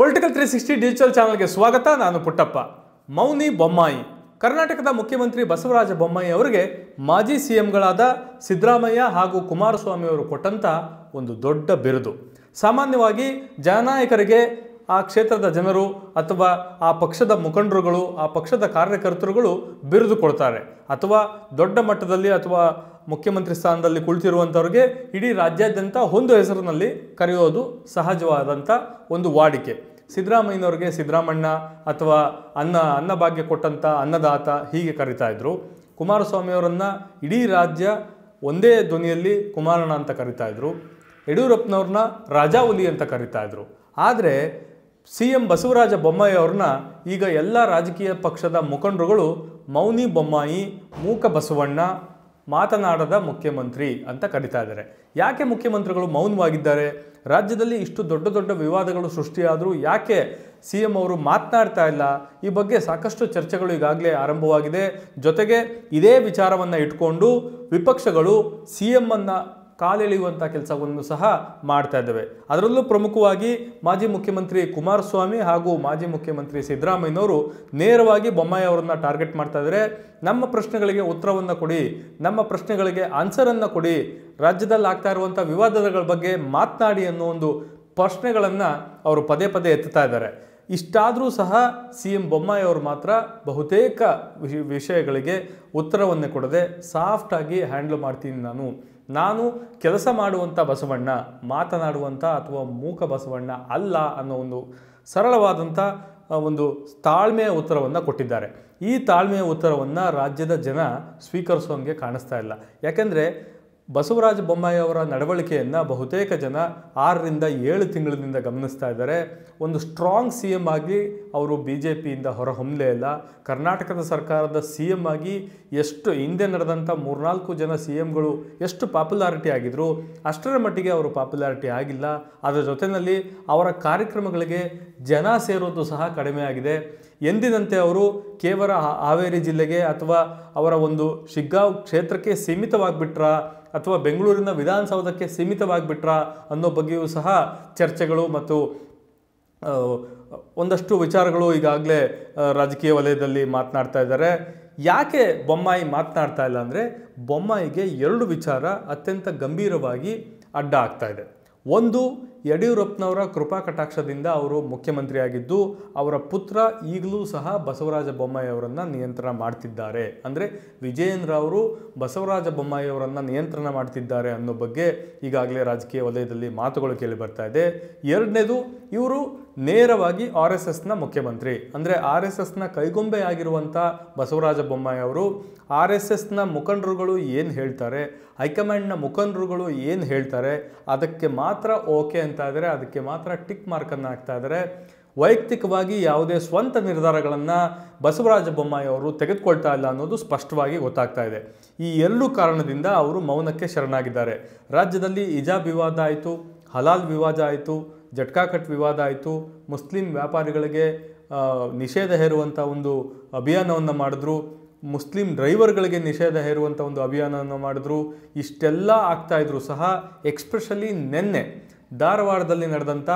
political three sixty digital ಚಾನಲ್ಗೆ ಸ್ವಾಗತ ನಾನು ಪುಟ್ಟಪ್ಪ ಮೌನಿ ಬೊಮ್ಮಾಯಿ ಕರ್ನಾಟಕದ ಮುಖ್ಯಮಂತ್ರಿ ಬಸವರಾಜ ಬೊಮ್ಮಾಯಿ ಅವರಿಗೆ ಮಾಜಿ ಸಿ ಎಂಗಳಾದ ಸಿದ್ದರಾಮಯ್ಯ ಹಾಗೂ ಕುಮಾರಸ್ವಾಮಿ ಅವರು ಕೊಟ್ಟಂಥ ಒಂದು ದೊಡ್ಡ ಬಿರುದು ಸಾಮಾನ್ಯವಾಗಿ ಜನನಾಯಕರಿಗೆ ಆ ಕ್ಷೇತ್ರದ ಜನರು ಅಥವಾ ಆ ಪಕ್ಷದ ಮುಖಂಡರುಗಳು ಆ ಪಕ್ಷದ ಕಾರ್ಯಕರ್ತರುಗಳು ಬಿರುದು ಕೊಡ್ತಾರೆ ಅಥವಾ ದೊಡ್ಡ ಮಟ್ಟದಲ್ಲಿ ಅಥವಾ ಮುಖ್ಯಮಂತ್ರಿ ಸ್ಥಾನದಲ್ಲಿ ಕುಳಿತಿರುವಂಥವ್ರಿಗೆ ಇಡೀ ರಾಜ್ಯಾದ್ಯಂತ ಒಂದು ಹೆಸರಿನಲ್ಲಿ ಕರೆಯೋದು ಸಹಜವಾದಂಥ ಒಂದು ವಾಡಿಕೆ ಸಿದ್ದರಾಮಯ್ಯನವ್ರಿಗೆ ಸಿದ್ದರಾಮಣ್ಣ ಅಥವಾ ಅನ್ನ ಅನ್ನಭಾಗ್ಯ ಕೊಟ್ಟಂಥ ಅನ್ನದಾತ ಹೀಗೆ ಕರೀತಾ ಇದ್ದರು ಕುಮಾರಸ್ವಾಮಿಯವರನ್ನು ಇಡೀ ರಾಜ್ಯ ಒಂದೇ ಧ್ವನಿಯಲ್ಲಿ ಕುಮಾರಣ್ಣ ಅಂತ ಕರಿತಾ ಇದ್ದರು ಯಡಿಯೂರಪ್ಪನವ್ರನ್ನ ರಾಜಾವುಲಿ ಅಂತ ಕರಿತಾ ಇದ್ದರು ಆದರೆ ಸಿ ಎಂ ಬಸವರಾಜ ಬೊಮ್ಮಾಯಿಯವ್ರನ್ನ ಈಗ ಎಲ್ಲ ರಾಜಕೀಯ ಪಕ್ಷದ ಮುಖಂಡರುಗಳು ಮೌನಿ ಬೊಮ್ಮಾಯಿ ಮೂಕ ಬಸವಣ್ಣ ಮಾತನಾಡದ ಮುಖ್ಯಮಂತ್ರಿ ಅಂತ ಕರಿತಾ ಇದ್ದಾರೆ ಯಾಕೆ ಮುಖ್ಯಮಂತ್ರಿಗಳು ಮೌನವಾಗಿದ್ದಾರೆ ರಾಜ್ಯದಲ್ಲಿ ಇಷ್ಟು ದೊಡ್ಡ ದೊಡ್ಡ ವಿವಾದಗಳು ಸೃಷ್ಟಿಯಾದರೂ ಯಾಕೆ ಸಿ ಎಂ ಅವರು ಮಾತನಾಡ್ತಾ ಇಲ್ಲ ಈ ಬಗ್ಗೆ ಸಾಕಷ್ಟು ಚರ್ಚೆಗಳು ಈಗಾಗಲೇ ಆರಂಭವಾಗಿದೆ ಜೊತೆಗೆ ಇದೇ ವಿಚಾರವನ್ನು ಇಟ್ಕೊಂಡು ವಿಪಕ್ಷಗಳು ಸಿ ಎಮ್ಮನ್ನು ಕಾಲೆಳೆಯುವಂಥ ಕೆಲಸವನ್ನು ಸಹ ಮಾಡ್ತಾ ಇದ್ದೇವೆ ಅದರಲ್ಲೂ ಪ್ರಮುಖವಾಗಿ ಮಾಜಿ ಮುಖ್ಯಮಂತ್ರಿ ಕುಮಾರಸ್ವಾಮಿ ಹಾಗೂ ಮಾಜಿ ಮುಖ್ಯಮಂತ್ರಿ ಸಿದ್ದರಾಮಯ್ಯನವರು ನೇರವಾಗಿ ಬೊಮ್ಮಾಯಿ ಅವರನ್ನು ಟಾರ್ಗೆಟ್ ಮಾಡ್ತಾ ಇದ್ದಾರೆ ನಮ್ಮ ಪ್ರಶ್ನೆಗಳಿಗೆ ಉತ್ತರವನ್ನು ಕೊಡಿ ನಮ್ಮ ಪ್ರಶ್ನೆಗಳಿಗೆ ಆನ್ಸರನ್ನು ಕೊಡಿ ರಾಜ್ಯದಲ್ಲಿ ಆಗ್ತಾ ಇರುವಂಥ ವಿವಾದಗಳ ಬಗ್ಗೆ ಮಾತನಾಡಿ ಅನ್ನೋ ಒಂದು ಪ್ರಶ್ನೆಗಳನ್ನು ಅವರು ಪದೇ ಪದೇ ಎತ್ತುತ್ತಾ ಇದ್ದಾರೆ ಇಷ್ಟಾದರೂ ಸಹ ಸಿ ಎಂ ಬೊಮ್ಮಾಯಿ ಅವರು ಮಾತ್ರ ಬಹುತೇಕ ವಿಷಯಗಳಿಗೆ ಉತ್ತರವನ್ನು ಕೊಡದೆ ಸಾಫ್ಟಾಗಿ ಹ್ಯಾಂಡ್ಲ್ ಮಾಡ್ತೀನಿ ನಾನು ನಾನು ಕೆಲಸ ಮಾಡುವಂಥ ಬಸವಣ್ಣ ಮಾತನಾಡುವಂಥ ಅಥವಾ ಮೂಕ ಬಸವಣ್ಣ ಅಲ್ಲ ಅನ್ನೋ ಒಂದು ಸರಳವಾದಂಥ ಒಂದು ತಾಳ್ಮೆಯ ಉತ್ತರವನ್ನು ಕೊಟ್ಟಿದ್ದಾರೆ ಈ ತಾಳ್ಮೆಯ ಉತ್ತರವನ್ನು ರಾಜ್ಯದ ಜನ ಸ್ವೀಕರಿಸೋಂಗೆ ಕಾಣಿಸ್ತಾ ಇಲ್ಲ ಯಾಕೆಂದರೆ ಬಸವರಾಜ ಬೊಮ್ಮಾಯಿ ಅವರ ನಡವಳಿಕೆಯನ್ನು ಬಹುತೇಕ ಜನ ಆರರಿಂದ ಏಳು ತಿಂಗಳಿನಿಂದ ಗಮನಿಸ್ತಾ ಇದ್ದಾರೆ ಒಂದು ಸ್ಟ್ರಾಂಗ್ ಸಿ ಎಮ್ ಆಗಿ ಅವರು ಬಿ ಜೆ ಪಿಯಿಂದ ಹೊರಹೊಮ್ಮಲೇ ಇಲ್ಲ ಕರ್ನಾಟಕದ ಸರ್ಕಾರದ ಸಿ ಎಮ್ ಆಗಿ ಎಷ್ಟು ಹಿಂದೆ ನಡೆದಂಥ ಮೂರ್ನಾಲ್ಕು ಜನ ಸಿ ಎಮ್ಗಳು ಎಷ್ಟು ಪಾಪ್ಯುಲಾರಿಟಿ ಆಗಿದ್ರು ಅಷ್ಟರ ಮಟ್ಟಿಗೆ ಅವರು ಪಾಪ್ಯುಲಾರಿಟಿ ಆಗಿಲ್ಲ ಅದರ ಜೊತೆಯಲ್ಲಿ ಅವರ ಕಾರ್ಯಕ್ರಮಗಳಿಗೆ ಜನ ಸೇರೋದು ಸಹ ಕಡಿಮೆ ಆಗಿದೆ ಎಂದಿನಂತೆ ಅವರು ಕೇವಲ ಹಾವೇರಿ ಜಿಲ್ಲೆಗೆ ಅಥವಾ ಅವರ ಒಂದು ಶಿಗ್ಗಾವ್ ಕ್ಷೇತ್ರಕ್ಕೆ ಸೀಮಿತವಾಗಿಬಿಟ್ರ ಅಥವಾ ಬೆಂಗಳೂರಿನ ವಿಧಾನಸೌಧಕ್ಕೆ ಸೀಮಿತವಾಗಿಬಿಟ್ರಾ ಅನ್ನೋ ಬಗ್ಗೆಯೂ ಸಹ ಚರ್ಚೆಗಳು ಮತ್ತು ಒಂದಷ್ಟು ವಿಚಾರಗಳು ಈಗಾಗಲೇ ರಾಜಕೀಯ ವಲಯದಲ್ಲಿ ಮಾತನಾಡ್ತಾ ಇದ್ದಾರೆ ಯಾಕೆ ಬೊಮ್ಮಾಯಿ ಮಾತನಾಡ್ತಾ ಇಲ್ಲ ಅಂದರೆ ಬೊಮ್ಮಾಯಿಗೆ ಎರಡು ವಿಚಾರ ಅತ್ಯಂತ ಗಂಭೀರವಾಗಿ ಅಡ್ಡ ಆಗ್ತಾ ಇದೆ ಒಂದು ಯಡಿಯೂರಪ್ಪನವರ ಕೃಪಾ ಕಟಾಕ್ಷದಿಂದ ಅವರು ಮುಖ್ಯಮಂತ್ರಿಯಾಗಿದ್ದು ಅವರ ಪುತ್ರ ಈಗಲೂ ಸಹ ಬಸವರಾಜ ಬೊಮ್ಮಾಯಿ ಅವರನ್ನು ನಿಯಂತ್ರಣ ಮಾಡ್ತಿದ್ದಾರೆ ಅಂದರೆ ವಿಜಯೇಂದ್ರ ಅವರು ಬಸವರಾಜ ಬೊಮ್ಮಾಯಿ ಅವರನ್ನು ನಿಯಂತ್ರಣ ಮಾಡ್ತಿದ್ದಾರೆ ಅನ್ನೋ ಬಗ್ಗೆ ಈಗಾಗಲೇ ರಾಜಕೀಯ ವಲಯದಲ್ಲಿ ಮಾತುಗಳು ಕೇಳಿ ಬರ್ತಾ ಇದೆ ಎರಡನೇದು ಇವರು ನೇರವಾಗಿ ಆರ್ ಎಸ್ ಎಸ್ನ ಮುಖ್ಯಮಂತ್ರಿ ಅಂದರೆ ಆರ್ ಎಸ್ ಎಸ್ನ ಕೈಗೊಂಬೆಯಾಗಿರುವಂಥ ಬಸವರಾಜ ಬೊಮ್ಮಾಯಿ ಅವರು ಆರ್ ಎಸ್ ಎಸ್ನ ಮುಖಂಡರುಗಳು ಏನು ಹೇಳ್ತಾರೆ ಹೈಕಮಾಂಡ್ನ ಮುಖಂಡರುಗಳು ಏನು ಹೇಳ್ತಾರೆ ಅದಕ್ಕೆ ಮಾತ್ರ ಓಕೆ ಅಂತ ಇದ್ದಾರೆ ಅದಕ್ಕೆ ಮಾತ್ರ ಟಿಕ್ ಮಾರ್ಕನ್ನು ಹಾಕ್ತಾ ಇದ್ದಾರೆ ವೈಯಕ್ತಿಕವಾಗಿ ಯಾವುದೇ ಸ್ವಂತ ನಿರ್ಧಾರಗಳನ್ನು ಬಸವರಾಜ ಬೊಮ್ಮಾಯಿ ಅವರು ತೆಗೆದುಕೊಳ್ತಾ ಇಲ್ಲ ಅನ್ನೋದು ಸ್ಪಷ್ಟವಾಗಿ ಗೊತ್ತಾಗ್ತಾ ಇದೆ ಈ ಎರಡೂ ಕಾರಣದಿಂದ ಅವರು ಮೌನಕ್ಕೆ ಶರಣಾಗಿದ್ದಾರೆ ರಾಜ್ಯದಲ್ಲಿ ಇಜಾ ವಿವಾದ ಆಯಿತು ಹಲಾಲ್ ವಿವಾದ ಆಯಿತು ಜಟ್ಕಾಕಟ್ ವಿವಾದ ಆಯಿತು ಮುಸ್ಲಿಂ ವ್ಯಾಪಾರಿಗಳಿಗೆ ನಿಷೇಧ ಹೇರುವಂಥ ಒಂದು ಅಭಿಯಾನವನ್ನು ಮಾಡಿದ್ರು ಮುಸ್ಲಿಂ ಡ್ರೈವರ್ಗಳಿಗೆ ನಿಷೇಧ ಹೇರುವಂಥ ಒಂದು ಅಭಿಯಾನವನ್ನು ಮಾಡಿದ್ರು ಇಷ್ಟೆಲ್ಲ ಆಗ್ತಾಯಿದ್ರು ಸಹ ಎಕ್ಸ್ಪೆಷಲಿ ನಿನ್ನೆ ಧಾರವಾಡದಲ್ಲಿ ನಡೆದಂಥ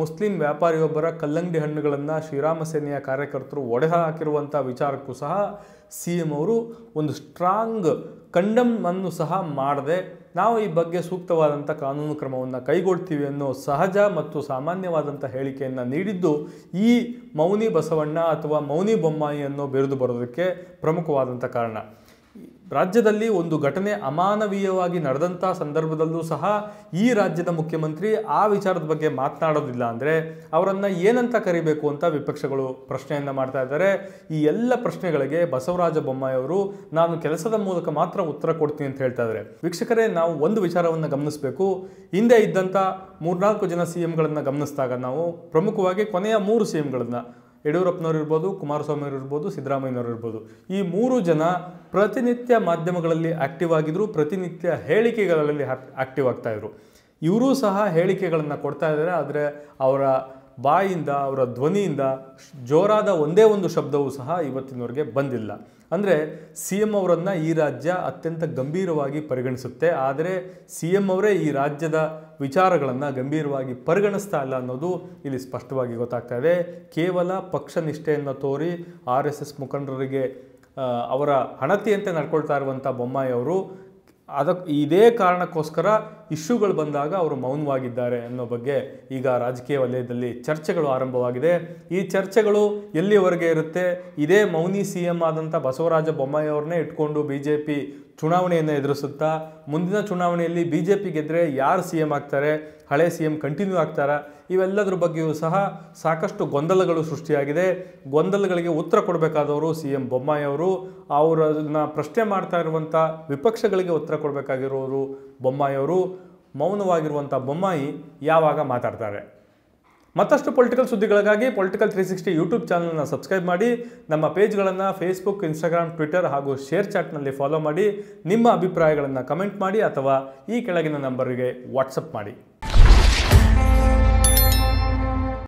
ಮುಸ್ಲಿಂ ವ್ಯಾಪಾರಿಯೊಬ್ಬರ ಕಲ್ಲಂಗಡಿ ಹಣ್ಣುಗಳನ್ನು ಶ್ರೀರಾಮ ಸೇನೆಯ ಕಾರ್ಯಕರ್ತರು ಒಡೆ ಹಾಕಿರುವಂಥ ವಿಚಾರಕ್ಕೂ ಸಹ ಸಿ ಎಂ ಅವರು ಒಂದು ಸ್ಟ್ರಾಂಗ್ ಕಂಡಮ್ ಅನ್ನು ಸಹ ಮಾಡದೆ ನಾವು ಈ ಬಗ್ಗೆ ಸೂಕ್ತವಾದಂಥ ಕಾನೂನು ಕ್ರಮವನ್ನು ಕೈಗೊಳ್ತೀವಿ ಅನ್ನೋ ಸಹಜ ಮತ್ತು ಸಾಮಾನ್ಯವಾದಂಥ ಹೇಳಿಕೆಯನ್ನು ನೀಡಿದ್ದು ಈ ಮೌನಿ ಬಸವಣ್ಣ ಅಥವಾ ಮೌನಿ ಬೊಮ್ಮಾಯಿಯನ್ನು ಅನ್ನೋ ಬಿರುದು ಬರೋದಕ್ಕೆ ಪ್ರಮುಖವಾದಂಥ ಕಾರಣ ರಾಜ್ಯದಲ್ಲಿ ಒಂದು ಘಟನೆ ಅಮಾನವೀಯವಾಗಿ ನಡೆದಂಥ ಸಂದರ್ಭದಲ್ಲೂ ಸಹ ಈ ರಾಜ್ಯದ ಮುಖ್ಯಮಂತ್ರಿ ಆ ವಿಚಾರದ ಬಗ್ಗೆ ಮಾತನಾಡೋದಿಲ್ಲ ಅಂದರೆ ಅವರನ್ನು ಏನಂತ ಕರಿಬೇಕು ಅಂತ ವಿಪಕ್ಷಗಳು ಪ್ರಶ್ನೆಯನ್ನು ಮಾಡ್ತಾ ಇದ್ದಾರೆ ಈ ಎಲ್ಲ ಪ್ರಶ್ನೆಗಳಿಗೆ ಬಸವರಾಜ ಬೊಮ್ಮಾಯಿಯವರು ನಾನು ಕೆಲಸದ ಮೂಲಕ ಮಾತ್ರ ಉತ್ತರ ಕೊಡ್ತೀನಿ ಅಂತ ಹೇಳ್ತಾ ಇದ್ದಾರೆ ವೀಕ್ಷಕರೇ ನಾವು ಒಂದು ವಿಚಾರವನ್ನು ಗಮನಿಸಬೇಕು ಹಿಂದೆ ಇದ್ದಂಥ ಮೂರ್ನಾಲ್ಕು ಜನ ಸಿ ಎಂಗಳನ್ನು ಗಮನಿಸಿದಾಗ ನಾವು ಪ್ರಮುಖವಾಗಿ ಕೊನೆಯ ಮೂರು ಸಿ ಎಂಗಳನ್ನು ಯಡಿಯೂರಪ್ಪನವ್ರು ಇರ್ಬೋದು ಕುಮಾರಸ್ವಾಮಿಯವರು ಇರ್ಬೋದು ಸಿದ್ದರಾಮಯ್ಯನವರು ಇರ್ಬೋದು ಈ ಮೂರು ಜನ ಪ್ರತಿನಿತ್ಯ ಮಾಧ್ಯಮಗಳಲ್ಲಿ ಆಕ್ಟಿವ್ ಆಗಿದ್ರು ಪ್ರತಿನಿತ್ಯ ಹೇಳಿಕೆಗಳಲ್ಲಿ ಆಕ್ಟಿವ್ ಆಗ್ತಾಯಿದ್ರು ಇವರೂ ಸಹ ಹೇಳಿಕೆಗಳನ್ನು ಕೊಡ್ತಾ ಇದ್ದಾರೆ ಆದರೆ ಅವರ ಬಾಯಿಂದ ಅವರ ಧ್ವನಿಯಿಂದ ಜೋರಾದ ಒಂದೇ ಒಂದು ಶಬ್ದವೂ ಸಹ ಇವತ್ತಿನವರೆಗೆ ಬಂದಿಲ್ಲ ಅಂದರೆ ಸಿ ಎಂ ಅವರನ್ನು ಈ ರಾಜ್ಯ ಅತ್ಯಂತ ಗಂಭೀರವಾಗಿ ಪರಿಗಣಿಸುತ್ತೆ ಆದರೆ ಸಿ ಎಂ ಅವರೇ ಈ ರಾಜ್ಯದ ವಿಚಾರಗಳನ್ನು ಗಂಭೀರವಾಗಿ ಪರಿಗಣಿಸ್ತಾ ಇಲ್ಲ ಅನ್ನೋದು ಇಲ್ಲಿ ಸ್ಪಷ್ಟವಾಗಿ ಗೊತ್ತಾಗ್ತಾ ಇದೆ ಕೇವಲ ಪಕ್ಷ ನಿಷ್ಠೆಯನ್ನು ತೋರಿ ಆರ್ ಎಸ್ ಎಸ್ ಮುಖಂಡರಿಗೆ ಅವರ ಹಣತಿಯಂತೆ ನಡ್ಕೊಳ್ತಾ ಇರುವಂಥ ಬೊಮ್ಮಾಯಿ ಅವರು ಅದಕ್ಕೆ ಇದೇ ಕಾರಣಕ್ಕೋಸ್ಕರ ಇಶ್ಯೂಗಳು ಬಂದಾಗ ಅವರು ಮೌನವಾಗಿದ್ದಾರೆ ಅನ್ನೋ ಬಗ್ಗೆ ಈಗ ರಾಜಕೀಯ ವಲಯದಲ್ಲಿ ಚರ್ಚೆಗಳು ಆರಂಭವಾಗಿದೆ ಈ ಚರ್ಚೆಗಳು ಎಲ್ಲಿವರೆಗೆ ಇರುತ್ತೆ ಇದೇ ಮೌನಿ ಸಿ ಎಂ ಆದಂಥ ಬಸವರಾಜ ಬೊಮ್ಮಾಯಿ ಇಟ್ಕೊಂಡು ಬಿ ಜೆ ಪಿ ಚುನಾವಣೆಯನ್ನು ಎದುರಿಸುತ್ತಾ ಮುಂದಿನ ಚುನಾವಣೆಯಲ್ಲಿ ಬಿ ಜೆ ಪಿ ಗೆದ್ದರೆ ಯಾರು ಸಿ ಎಂ ಆಗ್ತಾರೆ ಹಳೆ ಸಿ ಎಂ ಕಂಟಿನ್ಯೂ ಆಗ್ತಾರಾ ಇವೆಲ್ಲದರ ಬಗ್ಗೆಯೂ ಸಹ ಸಾಕಷ್ಟು ಗೊಂದಲಗಳು ಸೃಷ್ಟಿಯಾಗಿದೆ ಗೊಂದಲಗಳಿಗೆ ಉತ್ತರ ಕೊಡಬೇಕಾದವರು ಸಿ ಎಂ ಬೊಮ್ಮಾಯಿ ಅವರು ಅವರನ್ನು ಪ್ರಶ್ನೆ ಮಾಡ್ತಾ ಇರುವಂಥ ವಿಪಕ್ಷಗಳಿಗೆ ಉತ್ತರ ಕೊಡಬೇಕಾಗಿರೋರು ಬೊಮ್ಮಾಯಿಯವರು ಮೌನವಾಗಿರುವಂಥ ಬೊಮ್ಮಾಯಿ ಯಾವಾಗ ಮಾತಾಡ್ತಾರೆ ಮತ್ತಷ್ಟು ಪೊಲಿಟಿಕಲ್ ಸುದ್ದಿಗಳಿಗಾಗಿ ಪೊಲಿಟಿಕಲ್ ತ್ರೀ ಸಿಕ್ಸ್ಟಿ ಯೂಟ್ಯೂಬ್ ಚಾನಲ್ನ ಸಬ್ಸ್ಕ್ರೈಬ್ ಮಾಡಿ ನಮ್ಮ ಪೇಜ್ಗಳನ್ನು ಫೇಸ್ಬುಕ್ ಇನ್ಸ್ಟಾಗ್ರಾಮ್ ಟ್ವಿಟರ್ ಹಾಗೂ ಶೇರ್ ಚಾಟ್ನಲ್ಲಿ ಫಾಲೋ ಮಾಡಿ ನಿಮ್ಮ ಅಭಿಪ್ರಾಯಗಳನ್ನು ಕಮೆಂಟ್ ಮಾಡಿ ಅಥವಾ ಈ ಕೆಳಗಿನ ನಂಬರಿಗೆ ವಾಟ್ಸಪ್ ಮಾಡಿ